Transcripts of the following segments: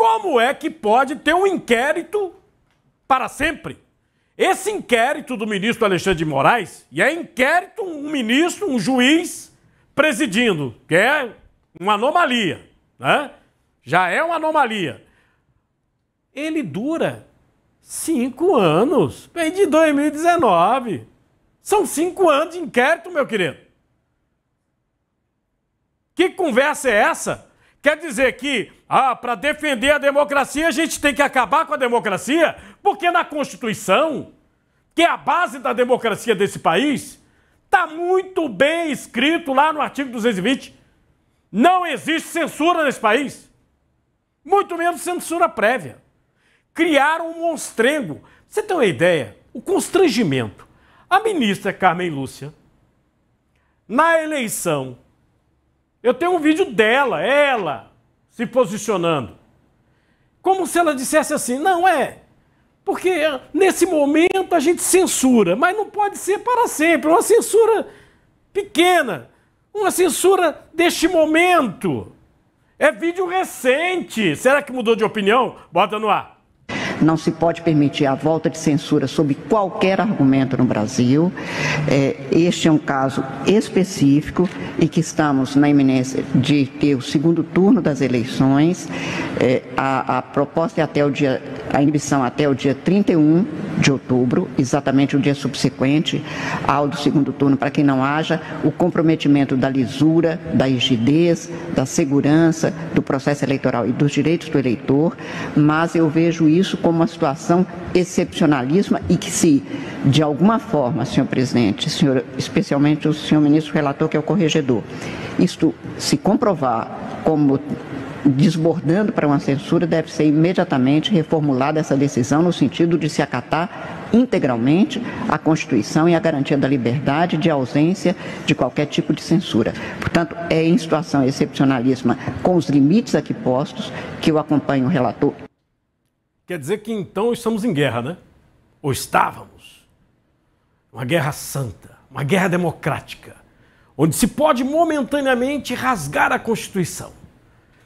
Como é que pode ter um inquérito para sempre? Esse inquérito do ministro Alexandre de Moraes, e é inquérito um ministro, um juiz presidindo, que é uma anomalia, né? Já é uma anomalia. Ele dura cinco anos, vem de 2019. São cinco anos de inquérito, meu querido. Que conversa é essa? Quer dizer que, ah, para defender a democracia, a gente tem que acabar com a democracia? Porque na Constituição, que é a base da democracia desse país, está muito bem escrito lá no artigo 220. Não existe censura nesse país. Muito menos censura prévia. Criaram um monstrengo. Você tem uma ideia? O constrangimento. A ministra Carmen Lúcia, na eleição eu tenho um vídeo dela, ela, se posicionando. Como se ela dissesse assim: não é. Porque eh, nesse momento a gente censura, mas não pode ser para sempre. Uma censura pequena, uma censura deste momento. É vídeo recente. Será que mudou de opinião? Bota no ar. Não se pode permitir a volta de censura sob qualquer argumento no Brasil. É, este é um caso específico e que estamos na iminência de ter o segundo turno das eleições. É, a, a, proposta é até o dia, a emissão até o dia 31 de outubro, exatamente o dia subsequente ao do segundo turno, para que não haja o comprometimento da lisura, da rigidez, da segurança do processo eleitoral e dos direitos do eleitor, mas eu vejo isso como como uma situação excepcionalíssima e que se, de alguma forma, senhor presidente, senhor, especialmente o senhor ministro relator, que é o corregedor, isto se comprovar como desbordando para uma censura, deve ser imediatamente reformulada essa decisão no sentido de se acatar integralmente a Constituição e a garantia da liberdade de ausência de qualquer tipo de censura. Portanto, é em situação excepcionalíssima, com os limites aqui postos, que eu acompanho o relator Quer dizer que então estamos em guerra, né? Ou estávamos. Uma guerra santa, uma guerra democrática, onde se pode momentaneamente rasgar a Constituição.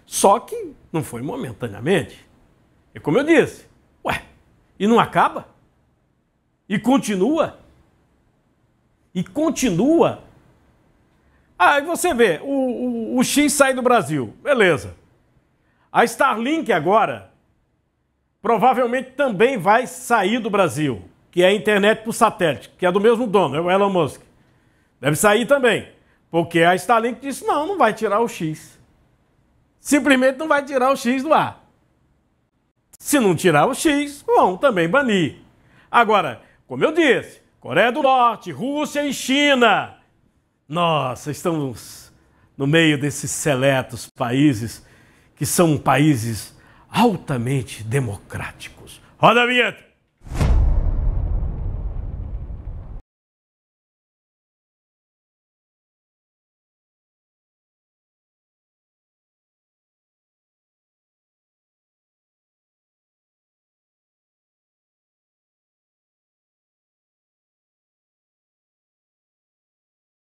Só que não foi momentaneamente. E como eu disse, ué, e não acaba? E continua? E continua? Aí ah, você vê, o, o, o X sai do Brasil, beleza. A Starlink agora provavelmente também vai sair do Brasil, que é a internet por satélite, que é do mesmo dono, é o Elon Musk. Deve sair também, porque a Starlink disse: não, não vai tirar o X. Simplesmente não vai tirar o X do ar. Se não tirar o X, vão também banir. Agora, como eu disse, Coreia do Norte, Rússia e China. Nossa, estamos no meio desses seletos países que são países altamente democráticos. Roda a vinheta!